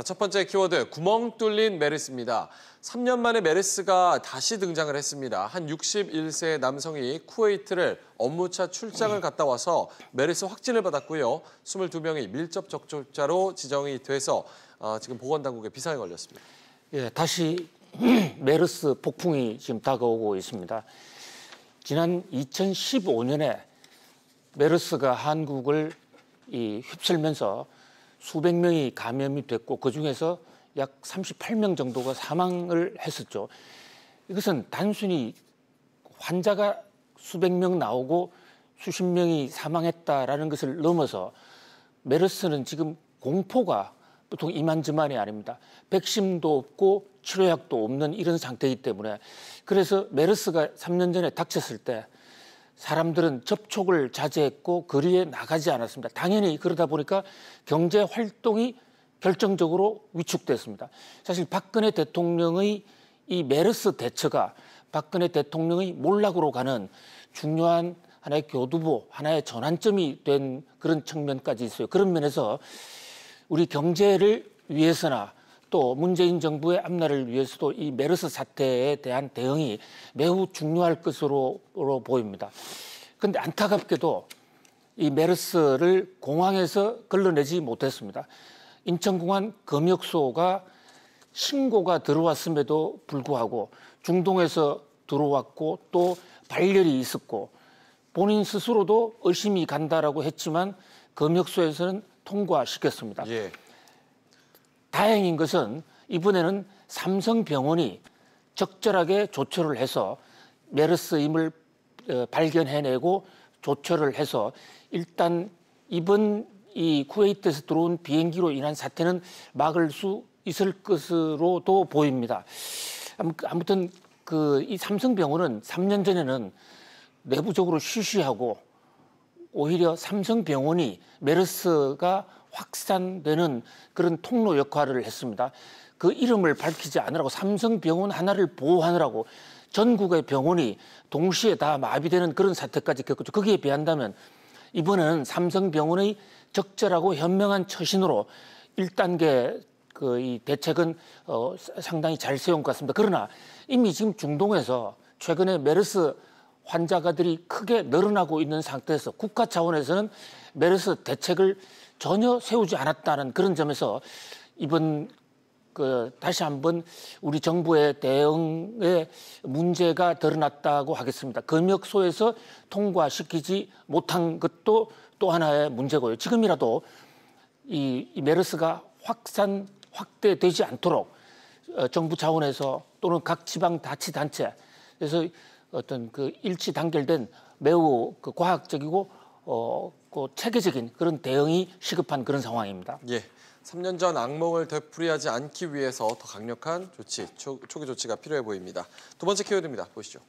자, 첫 번째 키워드 구멍 뚫린 메르스입니다. 3년 만에 메르스가 다시 등장을 했습니다. 한 61세 남성이 쿠웨이트를 업무차 출장을 갔다 와서 메르스 확진을 받았고요. 22명이 밀접 접촉자로 지정이 돼서 어, 지금 보건당국에 비상이 걸렸습니다. 예, 다시 메르스 폭풍이 지금 다가오고 있습니다. 지난 2015년에 메르스가 한국을 이 휩쓸면서 수백 명이 감염이 됐고 그 중에서 약 38명 정도가 사망을 했었죠. 이것은 단순히 환자가 수백 명 나오고 수십 명이 사망했다라는 것을 넘어서 메르스는 지금 공포가 보통 이만저만이 아닙니다. 백신도 없고 치료약도 없는 이런 상태이기 때문에 그래서 메르스가 3년 전에 닥쳤을 때 사람들은 접촉을 자제했고 거리에 나가지 않았습니다. 당연히 그러다 보니까 경제 활동이 결정적으로 위축됐습니다. 사실 박근혜 대통령의 이 메르스 대처가 박근혜 대통령의 몰락으로 가는 중요한 하나의 교두보, 하나의 전환점이 된 그런 측면까지 있어요. 그런 면에서 우리 경제를 위해서나 또 문재인 정부의 앞날을 위해서도 이 메르스 사태에 대한 대응이 매우 중요할 것으로 보입니다. 그런데 안타깝게도 이 메르스를 공항에서 걸러내지 못했습니다. 인천공항 검역소가 신고가 들어왔음에도 불구하고 중동에서 들어왔고 또 발열이 있었고 본인 스스로도 의심이 간다라고 했지만 검역소에서는 통과시켰습니다. 예. 다행인 것은 이번에는 삼성병원이 적절하게 조처를 해서 메르스임을 어, 발견해내고 조처를 해서 일단 이번 이 쿠웨이트에서 들어온 비행기로 인한 사태는 막을 수 있을 것으로도 보입니다. 아무튼 그 이 삼성병원은 3년 전에는 내부적으로 쉬쉬하고 오히려 삼성병원이 메르스가 확산되는 그런 통로 역할을 했습니다. 그 이름을 밝히지 않으라고 삼성병원 하나를 보호하느라고 전국의 병원이 동시에 다 마비되는 그런 사태까지 겪었죠. 거기에 비한다면 이번은 삼성병원의 적절하고 현명한 처신으로 1단계 그 이 대책은 어, 상당히 잘 세운 것 같습니다. 그러나 이미 지금 중동에서 최근에 메르스 환자가들이 크게 늘어나고 있는 상태에서 국가 차원에서는 메르스 대책을 전혀 세우지 않았다는 그런 점에서 이번 그 다시 한번 우리 정부의 대응에 문제가 드러났다고 하겠습니다. 검역소에서 통과시키지 못한 것도 또 하나의 문제고요. 지금이라도 이, 이 메르스가 확산 확대되지 않도록 어, 정부 차원에서 또는 각 지방 자치단체 그래서 어떤 그 일치 단결된 매우 그 과학적이고 어, 그 체계적인 그런 대응이 시급한 그런 상황입니다. 예. 3년 전 악몽을 되풀이하지 않기 위해서 더 강력한 조치, 초, 초기 조치가 필요해 보입니다. 두 번째 키워드입니다. 보시죠.